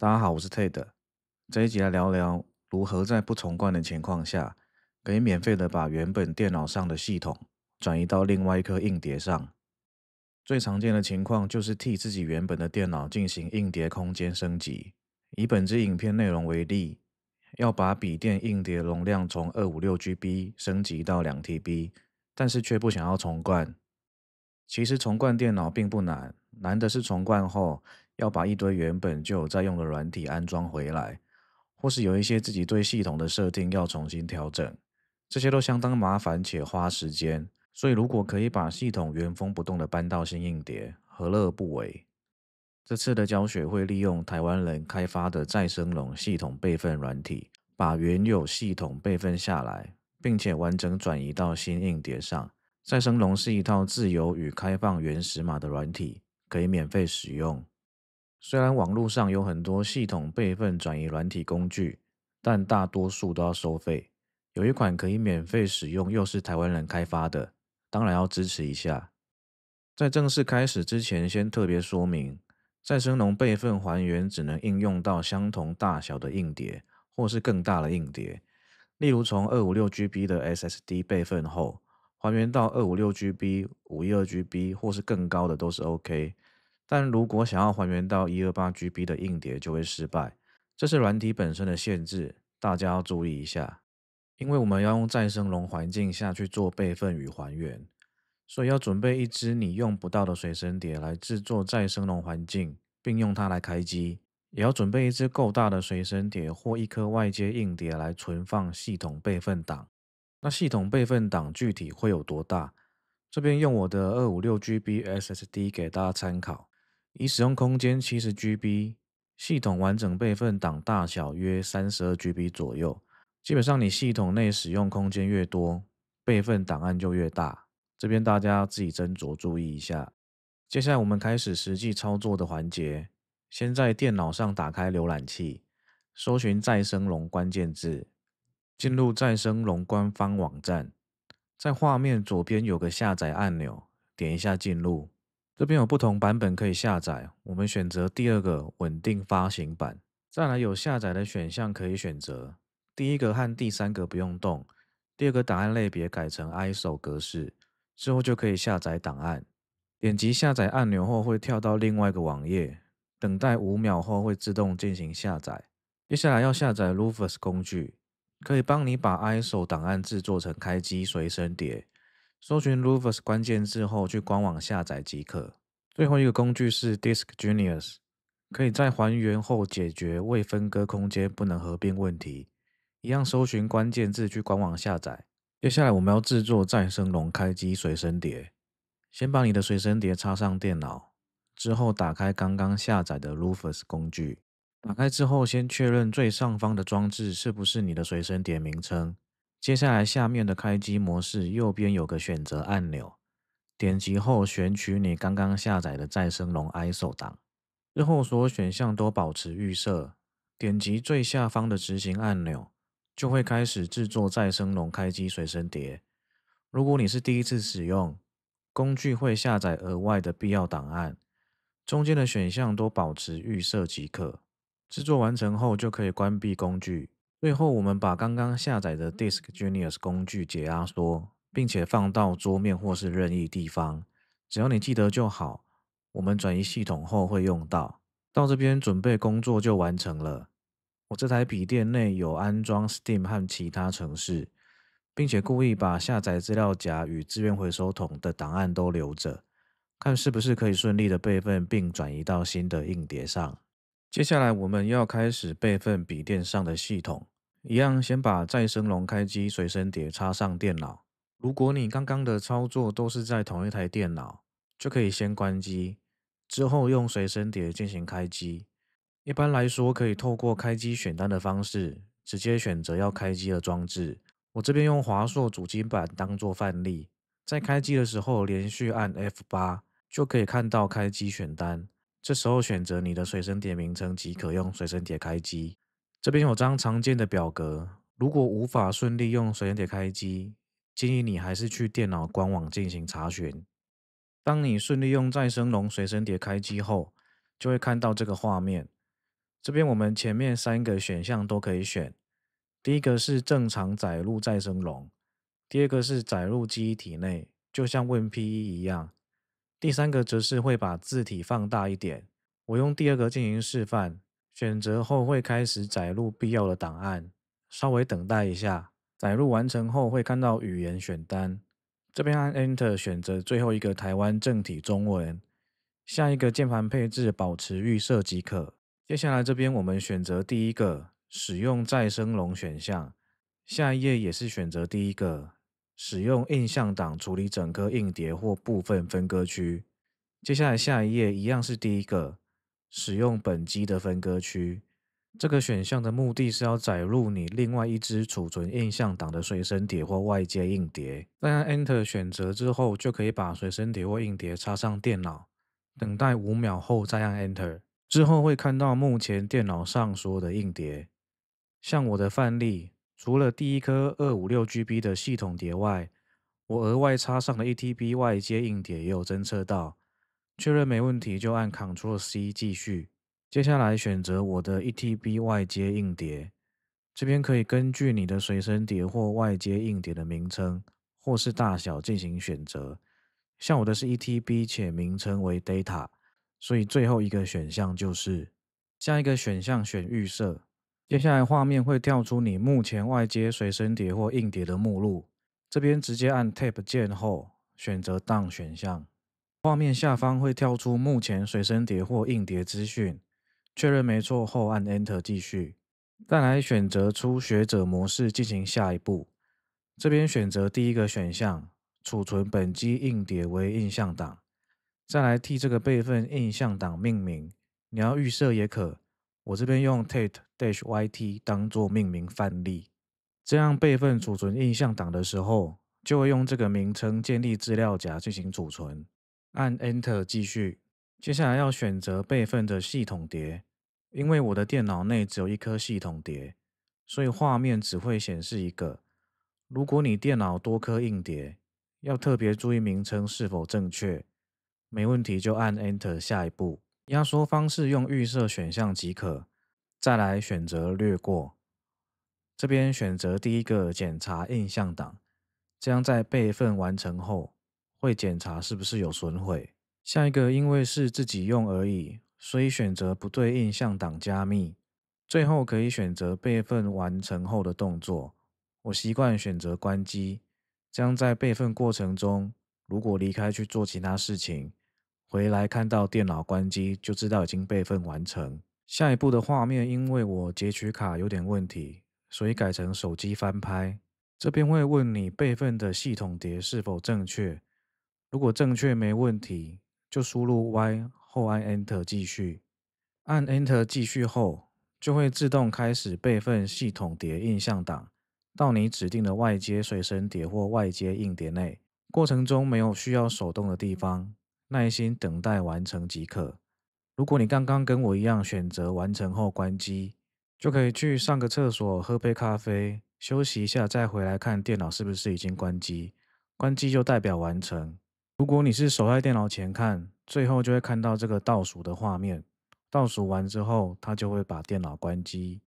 大家好，我是 Ted。这一集来聊聊如何在不重灌的情况下，可以免费的把原本电脑上的系统转移到另外一颗硬碟上。最常见的情况就是替自己原本的电脑进行硬碟空间升级。以本支影片内容为例，要把笔电硬碟容量从二五六 GB 升级到两 TB，但是却不想要重灌。其实重灌电脑并不难，难的是重灌后。要把一堆原本就有在用的软体安装回来，或是有一些自己对系统的设定要重新调整，这些都相当麻烦且花时间。所以，如果可以把系统原封不动的搬到新硬碟，何乐不为？这次的教学会利用台湾人开发的再生龙系统备份软体，把原有系统备份下来，并且完整转移到新硬碟上。再生龙是一套自由与开放原始码的软体，可以免费使用。虽然网络上有很多系统备份转移软体工具，但大多数都要收费。有一款可以免费使用，又是台湾人开发的，当然要支持一下。在正式开始之前，先特别说明：再生龙备份还原只能应用到相同大小的硬碟，或是更大的硬碟。例如，从二五六 GB 的 SSD 备份后，还原到二五六 GB、五一二 GB 或是更高的都是 OK。但如果想要还原到一二八 GB 的硬碟就会失败，这是软体本身的限制，大家要注意一下。因为我们要用再生龙环境下去做备份与还原，所以要准备一支你用不到的随身碟来制作再生龙环境，并用它来开机。也要准备一支够大的随身碟或一颗外接硬碟来存放系统备份档。那系统备份档具体会有多大？这边用我的二五六 GB SSD 给大家参考。已使用空间七十 GB，系统完整备份档大小约三十二 GB 左右。基本上，你系统内使用空间越多，备份档案就越大。这边大家自己斟酌注意一下。接下来，我们开始实际操作的环节。先在电脑上打开浏览器，搜寻“再生龙”关键字，进入再生龙官方网站。在画面左边有个下载按钮，点一下进入。这边有不同版本可以下载，我们选择第二个稳定发行版。再来有下载的选项可以选择，第一个和第三个不用动，第二个档案类别改成 ISO 格式之后就可以下载档案。点击下载按钮后会跳到另外一个网页，等待五秒后会自动进行下载。接下来要下载 Rufus 工具，可以帮你把 ISO 档案制作成开机随身碟。搜寻 Rufus 关键字后，去官网下载即可。最后一个工具是 Disk Genius，可以在还原后解决未分割空间不能合并问题。一样搜寻关键字去官网下载。接下来我们要制作再生龙开机随身碟，先把你的随身碟插上电脑，之后打开刚刚下载的 Rufus 工具，打开之后先确认最上方的装置是不是你的随身碟名称。接下来，下面的开机模式右边有个选择按钮，点击后选取你刚刚下载的再生龙 ISO 档，之后所有选项都保持预设，点击最下方的执行按钮，就会开始制作再生龙开机随身碟。如果你是第一次使用，工具会下载额外的必要档案，中间的选项都保持预设即可。制作完成后就可以关闭工具。最后，我们把刚刚下载的 Disk Genius 工具解压缩，并且放到桌面或是任意地方，只要你记得就好。我们转移系统后会用到。到这边准备工作就完成了。我这台笔电内有安装 Steam 和其他程式，并且故意把下载资料夹与资源回收桶的档案都留着，看是不是可以顺利的备份并转移到新的硬碟上。接下来我们要开始备份笔电上的系统，一样先把再生龙开机随身碟插上电脑。如果你刚刚的操作都是在同一台电脑，就可以先关机，之后用随身碟进行开机。一般来说，可以透过开机选单的方式，直接选择要开机的装置。我这边用华硕主机板当做范例，在开机的时候连续按 F8，就可以看到开机选单。这时候选择你的随身碟名称即可用随身碟开机。这边有张常见的表格，如果无法顺利用随身碟开机，建议你还是去电脑官网进行查询。当你顺利用再生龙随身碟开机后，就会看到这个画面。这边我们前面三个选项都可以选，第一个是正常载入再生龙，第二个是载入记忆体内，就像 WinPE 一样。第三个则是会把字体放大一点。我用第二个进行示范，选择后会开始载入必要的档案，稍微等待一下。载入完成后会看到语言选单，这边按 Enter 选择最后一个台湾正体中文。下一个键盘配置保持预设即可。接下来这边我们选择第一个使用再生龙选项，下一页也是选择第一个。使用印象党处理整颗硬碟或部分分割区。接下来下一页一样是第一个，使用本机的分割区。这个选项的目的是要载入你另外一支储存印象党的随身碟或外接硬碟。再按 Enter 选择之后，就可以把随身碟或硬碟插上电脑。等待五秒后再按 Enter，之后会看到目前电脑上所有的硬碟。像我的范例。除了第一颗二五六 GB 的系统碟外，我额外插上的 ETB 外接硬碟也有侦测到，确认没问题就按 Ctrl+C 继续。接下来选择我的 ETB 外接硬碟，这边可以根据你的随身碟或外接硬碟的名称或是大小进行选择。像我的是 ETB 且名称为 Data，所以最后一个选项就是下一个选项选预设。接下来画面会跳出你目前外接随身碟或硬碟的目录，这边直接按 Tab 键后选择 Down 选项，画面下方会跳出目前随身碟或硬碟资讯，确认没错后按 Enter 继续。再来选择初学者模式进行下一步，这边选择第一个选项储存本机硬碟为印象档，再来替这个备份印象档命名，你要预设也可。我这边用 Tate Dash YT 当做命名范例，这样备份储存印象档的时候，就会用这个名称建立资料夹进行储存。按 Enter 继续。接下来要选择备份的系统碟，因为我的电脑内只有一颗系统碟，所以画面只会显示一个。如果你电脑多颗硬碟，要特别注意名称是否正确。没问题就按 Enter 下一步。压缩方式用预设选项即可，再来选择略过。这边选择第一个检查印象档，这样在备份完成后会检查是不是有损毁。下一个因为是自己用而已，所以选择不对印象档加密。最后可以选择备份完成后的动作，我习惯选择关机，这样在备份过程中如果离开去做其他事情。回来看到电脑关机，就知道已经备份完成。下一步的画面，因为我截取卡有点问题，所以改成手机翻拍。这边会问你备份的系统碟是否正确，如果正确没问题，就输入 Y 后按 Enter 继续。按 Enter 继续后，就会自动开始备份系统碟印象档到你指定的外接随身碟或外接硬碟内。过程中没有需要手动的地方。耐心等待完成即可。如果你刚刚跟我一样选择完成后关机，就可以去上个厕所、喝杯咖啡、休息一下，再回来看电脑是不是已经关机。关机就代表完成。如果你是守在电脑前看，最后就会看到这个倒数的画面。倒数完之后，它就会把电脑关机。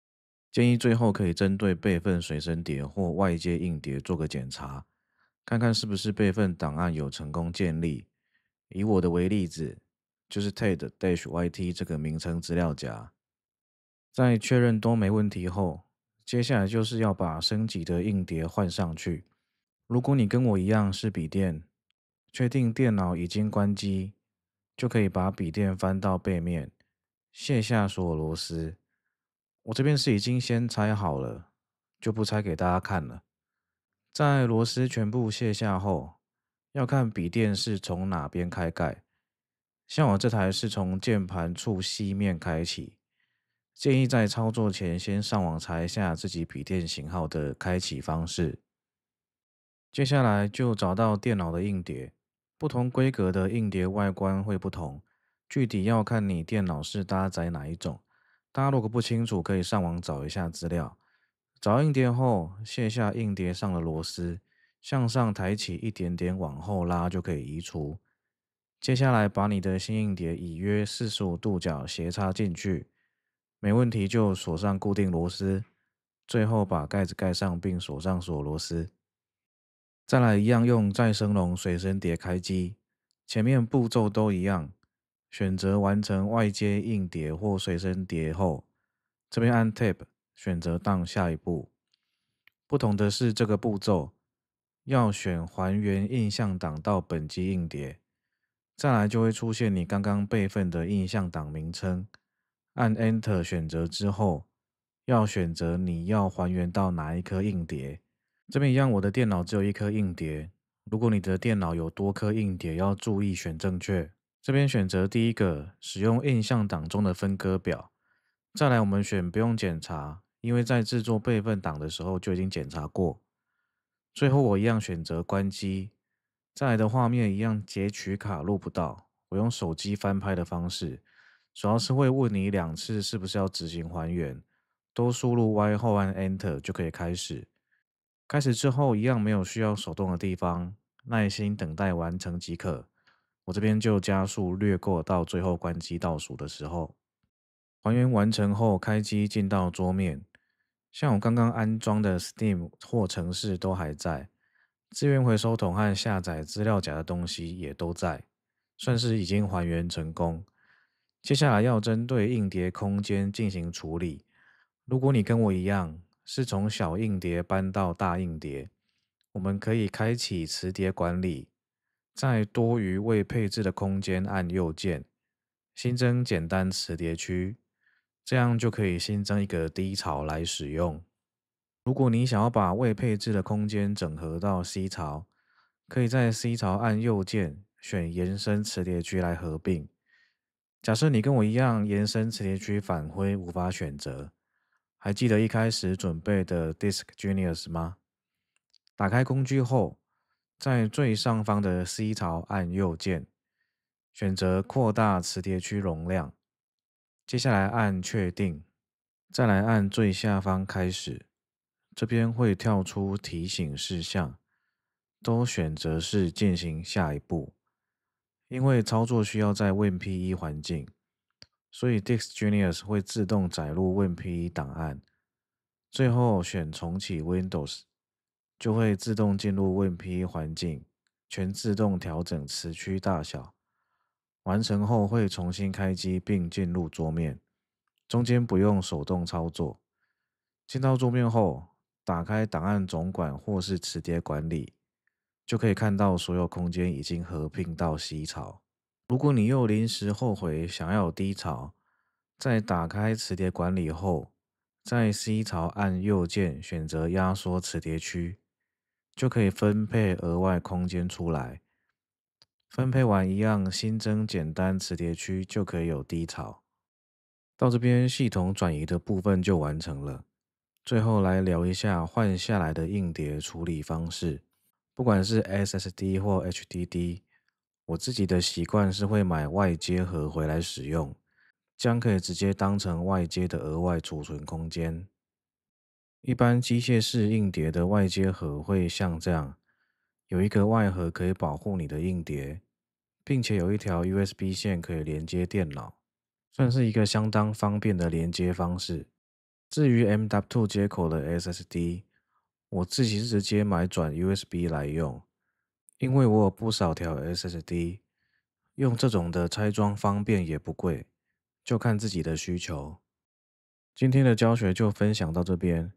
建议最后可以针对备份随身碟或外接硬碟做个检查，看看是不是备份档案有成功建立。以我的为例子，就是 Ted Dash YT 这个名称资料夹。在确认都没问题后，接下来就是要把升级的硬碟换上去。如果你跟我一样是笔电，确定电脑已经关机，就可以把笔电翻到背面，卸下所有螺丝。我这边是已经先拆好了，就不拆给大家看了。在螺丝全部卸下后，要看笔电是从哪边开盖，像我这台是从键盘处西面开启。建议在操作前先上网查一下自己笔电型号的开启方式。接下来就找到电脑的硬碟，不同规格的硬碟外观会不同，具体要看你电脑是搭载哪一种。大家如果不清楚，可以上网找一下资料。找硬碟后，卸下硬碟上的螺丝。向上抬起一点点，往后拉就可以移除。接下来，把你的新硬碟以约四十五度角斜插进去，没问题就锁上固定螺丝。最后把盖子盖上并锁上锁螺丝。再来一样，用再生龙水声碟开机，前面步骤都一样。选择完成外接硬碟或水声碟后，这边按 Tab 选择当下一步。不同的是这个步骤。要选还原印象档到本机硬碟，再来就会出现你刚刚备份的印象档名称，按 Enter 选择之后，要选择你要还原到哪一颗硬碟。这边一样，我的电脑只有一颗硬碟。如果你的电脑有多颗硬碟，要注意选正确。这边选择第一个，使用印象档中的分割表，再来我们选不用检查，因为在制作备份档的时候就已经检查过。最后我一样选择关机，再来的画面一样截取卡录不到。我用手机翻拍的方式，主要是会问你两次是不是要执行还原，都输入 Y 后按 Enter 就可以开始。开始之后一样没有需要手动的地方，耐心等待完成即可。我这边就加速略过到最后关机倒数的时候，还原完成后开机进到桌面。像我刚刚安装的 Steam 或城市都还在，资源回收桶和下载资料夹的东西也都在，算是已经还原成功。接下来要针对硬碟空间进行处理。如果你跟我一样是从小硬碟搬到大硬碟，我们可以开启磁碟管理，在多余未配置的空间按右键，新增简单磁碟区。这样就可以新增一个低槽来使用。如果你想要把未配置的空间整合到 C 槽，可以在 C 槽按右键，选“延伸磁碟区”来合并。假设你跟我一样，延伸磁碟区返回无法选择，还记得一开始准备的 Disk Genius 吗？打开工具后，在最上方的 C 槽按右键，选择“扩大磁碟区容量”。接下来按确定，再来按最下方开始，这边会跳出提醒事项，都选择是进行下一步。因为操作需要在 WinPE 环境，所以 d i s g e n i u s 会自动载入 WinPE 档案，最后选重启 Windows，就会自动进入 WinPE 环境，全自动调整磁区大小。完成后会重新开机并进入桌面，中间不用手动操作。进到桌面后，打开档案总管或是磁碟管理，就可以看到所有空间已经合并到 C 槽。如果你又临时后悔想要低槽，在打开磁碟管理后，在 C 槽按右键选择压缩磁碟区，就可以分配额外空间出来。分配完一样，新增简单磁碟区就可以有低潮。到这边系统转移的部分就完成了。最后来聊一下换下来的硬碟处理方式。不管是 SSD 或 HDD，我自己的习惯是会买外接盒回来使用，将可以直接当成外接的额外储存空间。一般机械式硬碟的外接盒会像这样。有一个外盒可以保护你的硬碟，并且有一条 USB 线可以连接电脑，算是一个相当方便的连接方式。至于 M.2 接口的 SSD，我自己直接买转 USB 来用，因为我有不少条 SSD，用这种的拆装方便也不贵，就看自己的需求。今天的教学就分享到这边，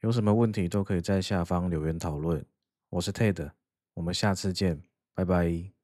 有什么问题都可以在下方留言讨论。我是 Ted。我们下次见，拜拜。